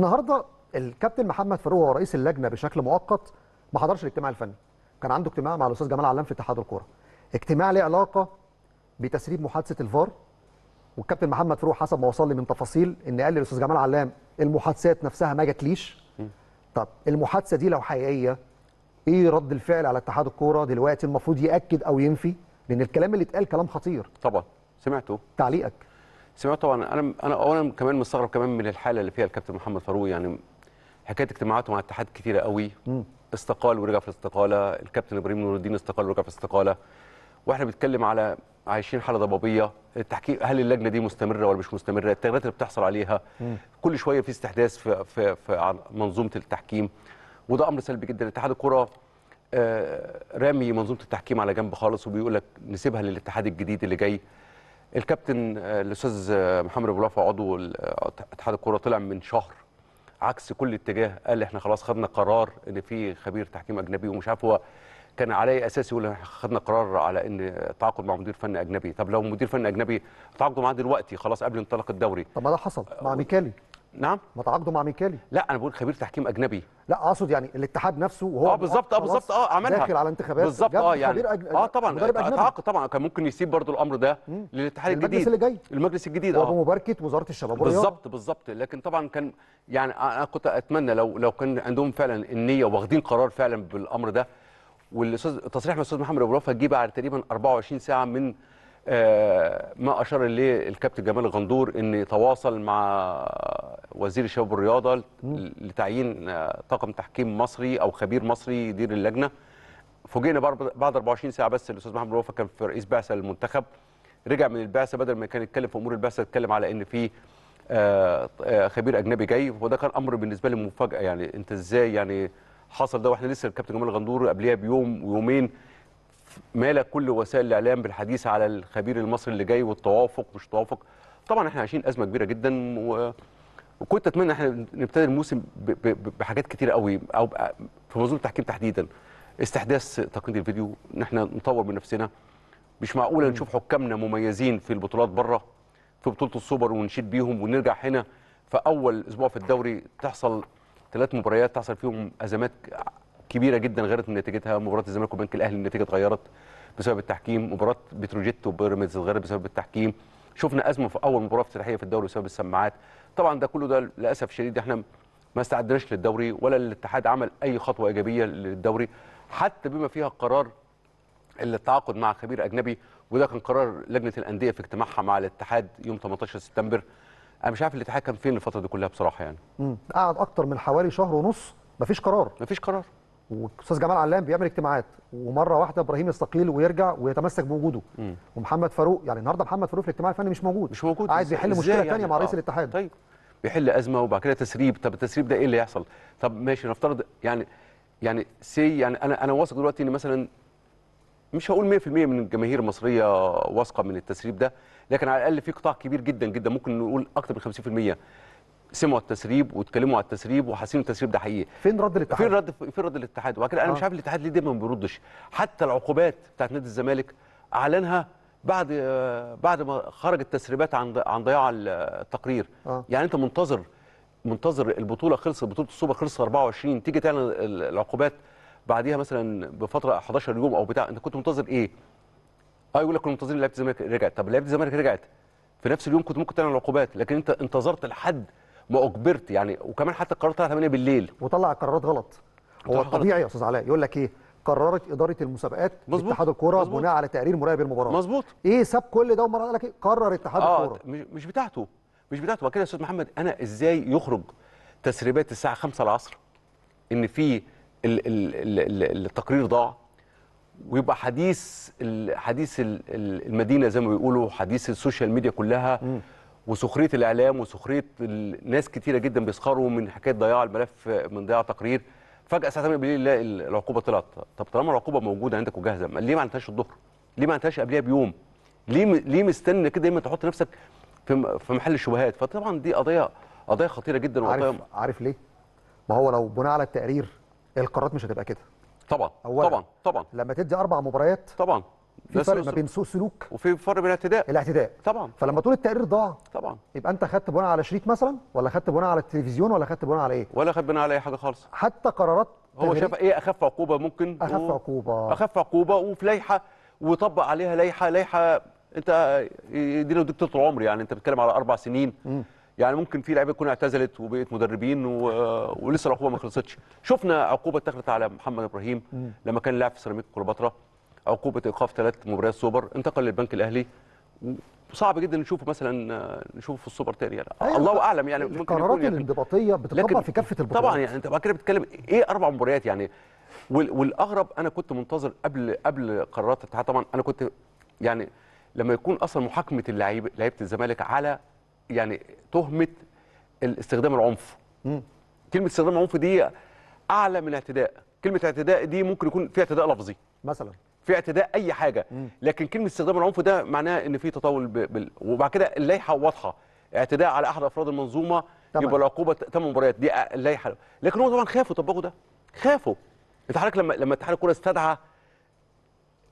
النهارده الكابتن محمد فاروق وهو رئيس اللجنه بشكل مؤقت ما حضرش الاجتماع الفني كان عنده اجتماع مع الاستاذ جمال علام في اتحاد الكوره اجتماع له علاقه بتسريب محادثه الفار والكابتن محمد فاروق حسب ما وصل لي من تفاصيل ان قال للاستاذ جمال علام المحادثات نفسها ما جاتليش طب المحادثه دي لو حقيقيه ايه رد الفعل على اتحاد الكوره دلوقتي المفروض ياكد او ينفي لان الكلام اللي اتقال كلام خطير طبعا سمعته تعليقك سمعت طبعا انا انا اولا كمان مستغرب كمان من الحاله اللي فيها الكابتن محمد فاروق يعني حكايه اجتماعاته مع الاتحاد كثيره قوي استقال ورجع في الاستقاله الكابتن ابراهيم نور الدين استقال ورجع في الاستقاله واحنا بنتكلم على عايشين حاله ضبابيه التحكيم هل اللجنه دي مستمره ولا مش مستمره التغييرات اللي بتحصل عليها مم. كل شويه في استحداث في, في, في منظومه التحكيم وده امر سلبي جدا اتحاد الكره آه، رامي منظومه التحكيم على جنب خالص وبيقول لك نسيبها للاتحاد الجديد اللي جاي الكابتن آه، الاستاذ آه، محمد ابو رافع عضو آه، اتحاد الكوره طلع من شهر عكس كل اتجاه قال احنا خلاص خدنا قرار ان في خبير تحكيم اجنبي ومش عارف هو كان علي اساسي احنا خدنا قرار على ان التعاقد مع مدير فني اجنبي طب لو مدير فني اجنبي تعاقدوا معاه دلوقتي خلاص قبل انطلاق الدوري طب ما ده حصل مع ميكالي نعم ما تعاقدوا مع ميكالي لا انا بقول خبير تحكيم اجنبي لا اقصد يعني الاتحاد نفسه وهو اه بالظبط اه بالظبط اه عملها داخل على انتخابات بالظبط اه يعني أج... اه طبعا تعاقد طبعا كان ممكن يسيب برضو الامر ده للاتحاد الجديد المجلس اللي جاي المجلس الجديد اه وبمباركه وزاره الشباب والرياضه بالظبط بالظبط لكن طبعا كان يعني انا كنت اتمنى لو لو كان عندهم فعلا النيه واخدين قرار فعلا بالامر ده والاستاذ من الاستاذ محمد ابو رافه جه بعد تقريبا 24 ساعه من آه، ما اشار اليه الكابتن جمال غندور ان تواصل مع وزير الشباب والرياضه لتعيين آه، طاقم تحكيم مصري او خبير مصري يدير اللجنه فوجئنا بعد 24 ساعه بس الاستاذ محمد الوفا كان في رئيس بعثه للمنتخب رجع من البعثه بدل ما كان يتكلم في امور البعثه اتكلم على ان في آه، خبير اجنبي جاي وده كان امر بالنسبه لي مفاجاه يعني انت ازاي يعني حصل ده واحنا لسه الكابتن جمال غندور قبليها بيوم ويومين مال كل وسائل الاعلام بالحديث على الخبير المصري اللي جاي والتوافق مش توافق طبعا احنا عايشين ازمه كبيره جدا و... وكنت اتمنى احنا نبتدي الموسم ب... ب... بحاجات كتير قوي او في موضوع التحكيم تحديدا استحداث تقنيه الفيديو ان احنا نطور من نفسنا مش معقوله نشوف حكامنا مميزين في البطولات بره في بطوله السوبر ونشيد بيهم ونرجع هنا في اول اسبوع في الدوري تحصل ثلاث مباريات تحصل فيهم ازمات كبيره جدا غيرت من نتيجتها مباراه الزمالك وبنك الاهلي النتيجه اتغيرت بسبب التحكيم مباراه بتروجيت وبيراميدز اتغيرت بسبب التحكيم شفنا ازمه في اول مباراه افتتاحيه في الدوري بسبب السماعات طبعا ده كله ده للاسف الشديد احنا ما استعدناش للدوري ولا الاتحاد عمل اي خطوه ايجابيه للدوري حتى بما فيها قرار التعاقد مع خبير اجنبي وده كان قرار لجنه الانديه في اجتماعها مع الاتحاد يوم 18 سبتمبر انا مش عارف الاتحاد كان فين الفتره دي كلها بصراحه يعني قعد اكتر من حوالي شهر ونص مفيش قرار مفيش قرار واستاذ جمال علام بيعمل اجتماعات ومره واحده ابراهيم يستقيل ويرجع ويتمسك بوجوده مم. ومحمد فاروق يعني النهارده محمد فاروق في الاجتماع الفني مش موجود مش موجود قاعد بيحل مشكله ثانيه يعني مع رئيس آه. الاتحاد طيب بيحل ازمه وبعد كده تسريب طب التسريب ده ايه اللي يحصل طب ماشي نفترض يعني يعني سي يعني انا انا واثق دلوقتي ان مثلا مش هقول 100% من الجماهير المصريه واثقه من التسريب ده لكن على الاقل في قطاع كبير جدا جدا ممكن نقول اكتر من 50% سمعوا التسريب واتكلموا على التسريب وحاسين التسريب ده حقيقي فين رد الاتحاد فين رد فين رد الاتحاد وبعد كده انا آه. مش عارف الاتحاد ليه دايما ما بيردش حتى العقوبات بتاعت نادي الزمالك اعلنها بعد بعد ما خرجت التسريبات عن عن ضياع التقرير آه. يعني انت منتظر منتظر البطوله خلصت بطوله السوبر خلصت 24 تيجي تعلن العقوبات بعديها مثلا بفتره 11 يوم او بتاع انت كنت منتظر ايه؟ اه يقول لك كنا منتظرين لعيبه الزمالك رجعت طب لعيبه الزمالك رجعت في نفس اليوم كنت ممكن تعمل عقوبات لكن انت انتظرت لحد ما اجبرت يعني وكمان حتى القرار طلع 8 بالليل وطلع قرارات غلط هو الطبيعي يا استاذ علاء يقول لك ايه قررت اداره المسابقات اتحاد الكوره بناء على تقرير مراقب المباراه مظبوط ايه ساب كل ده ومره قال لك ايه قرر اتحاد آه الكوره مش بتاعته مش بتاعته كده يا استاذ محمد انا ازاي يخرج تسريبات الساعه 5 العصر ان في التقرير ضاع ويبقى حديث حديث المدينه زي ما بيقولوا حديث السوشيال ميديا كلها م. وسخريه الاعلام وسخريه الناس كتيره جدا بيسخروا من حكايه ضياع الملف من ضياع تقرير فجاه الساعه 8 بالليل العقوبه طلعت طب طالما العقوبه موجوده عندك وجاهزه ليه ما عملتهاش الظهر؟ ليه ما عملتهاش قبلها بيوم؟ ليه ليه مستني كده دايما تحط نفسك في في محل الشبهات فطبعا دي قضيه قضيه خطيره جدا عارف وقضية عارف ليه؟ ما هو لو بناء على التقرير القرارات مش هتبقى كده طبعا طبعا طبعا لما تدي اربع مباريات طبعا في فرق ما بين سوء سلوك وفي فرق بين الاعتداء الاعتداء طبعا فلما تقول التقرير ضاع طبعا يبقى انت خدت بناء على شريط مثلا ولا خدت بناء على التلفزيون ولا خدت بناء على ايه ولا خدت بناء على اي حاجه خالص حتى قرارات هو شاف ايه اخف عقوبه ممكن اخف و... عقوبه اخف عقوبه وفي لائحه وطبق عليها لائحه لائحه انت يدينا دكتور طول عمري يعني انت بتتكلم على اربع سنين م. يعني ممكن في لعيبه تكون اعتزلت وبقت مدربين و... ولسه العقوبه ما خلصتش شفنا عقوبه اتخذت على محمد ابراهيم م. لما كان لاعب في سيراميكا كليوباترا عقوبه ايقاف ثلاث مباريات سوبر انتقل للبنك الاهلي صعب جدا نشوفه مثلا آه، نشوفه في السوبر تاني يعني أيوة الله اعلم يعني القرارات يعني الانضباطيه بتطبق في كافه البطولات طبعا يعني انت بعد كده بتتكلم ايه اربع مباريات يعني والاغرب انا كنت منتظر قبل قبل قرارات الاتحاد طبعا انا كنت يعني لما يكون اصلا محاكمه اللعيبه لعيبه الزمالك على يعني تهمه الاستخدام العنف مم. كلمه استخدام العنف دي اعلى من اعتداء كلمه اعتداء دي ممكن يكون فيها اعتداء لفظي مثلا في اعتداء اي حاجه لكن كلمه استخدام العنف ده معناه ان في تطاول بال... وبعد كده اللائحه واضحه اعتداء على احد افراد المنظومه طبعًا. يبقى العقوبه ثمان مباريات دي اللائحه لكن هم طبعا خافوا طبقوا ده خافوا حضرتك لما لما اتحاد الكوره استدعى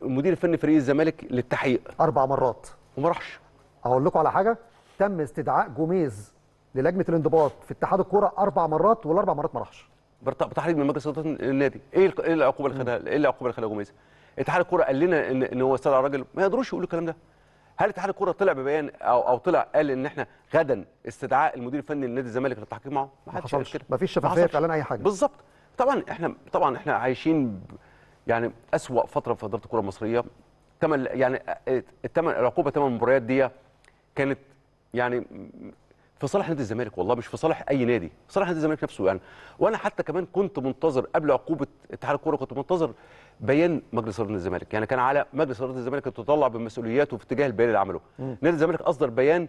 المدير الفني فريق الزمالك للتحقيق اربع مرات وما راحش اقول لكم على حاجه تم استدعاء جوميز للجنه الانضباط في اتحاد الكوره اربع مرات والاربع مرات ما راحش بتحريض من مجلس اداره النادي ايه, إيه العقوبه اللي خدها ايه العقوبه اللي خدها جوميز اتحاد الكوره قال لنا ان, إن هو استدعى الراجل ما يقدروش يقولوا الكلام ده هل اتحاد الكوره طلع ببيان او او طلع قال ان احنا غدا استدعاء المدير الفني لنادي الزمالك للتحقيق معه ما حدش قال كده ما فيش شفافيه في اعلان اي حاجه بالظبط طبعا احنا طبعا احنا عايشين يعني اسوا فتره في اداره الكره المصريه ثمن يعني الثمن آه، العقوبه ثمن مباريات دي كانت يعني في صالح نادي الزمالك والله مش في صالح اي نادي في صالح نادي الزمالك نفسه يعني وانا حتى كمان كنت منتظر قبل عقوبه اتحاد الكوره كنت منتظر بيان مجلس اداره الزمالك يعني كان على مجلس اداره الزمالك تتطلع بمسؤولياته في اتجاه البيان اللي عمله نادي الزمالك اصدر بيان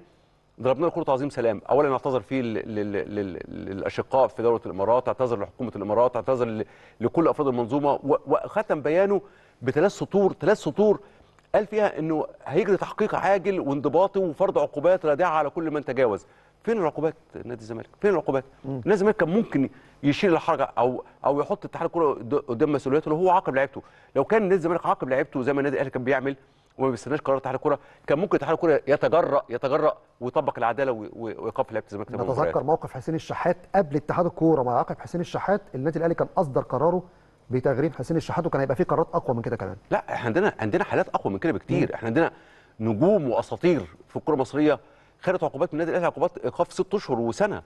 ضربنا الكرة تعظيم عظيم سلام اولا اعتذر فيه للاشقاء في دوله الامارات اعتذر لحكومه الامارات اعتذر لكل افراد المنظومه وختم بيانه بثلاث سطور ثلاث سطور قال فيها انه هيجري تحقيق عاجل وانضباطي وفرض عقوبات رادعه على كل من تجاوز فين العقوبات نادي الزمالك؟ فين العقوبات؟ نادي الزمالك كان ممكن يشيل الحرجه او او يحط اتحاد الكوره قدام مسؤوليته لو هو عاقب لعيبته، لو كان نادي الزمالك عاقب لعيبته زي ما النادي الاهلي كان بيعمل وما بيستناش قرار اتحاد الكوره كان ممكن اتحاد الكوره يتجرأ يتجرأ ويطبق العداله ويقف لعيبه الزمالك بتذكر موقف حسين الشحات قبل اتحاد الكوره مع عاقب حسين الشحات النادي الاهلي كان اصدر قراره بتغريم حسين الشحات وكان هيبقى في قرارات اقوى من كده كمان لا احنا عندنا عندنا حالات اقوى من كده بكتير احنا عندنا نجوم واساطير في الكره المصريه خدت عقوبات من النادي الاهلي عقوبات ايقاف ست اشهر وسنه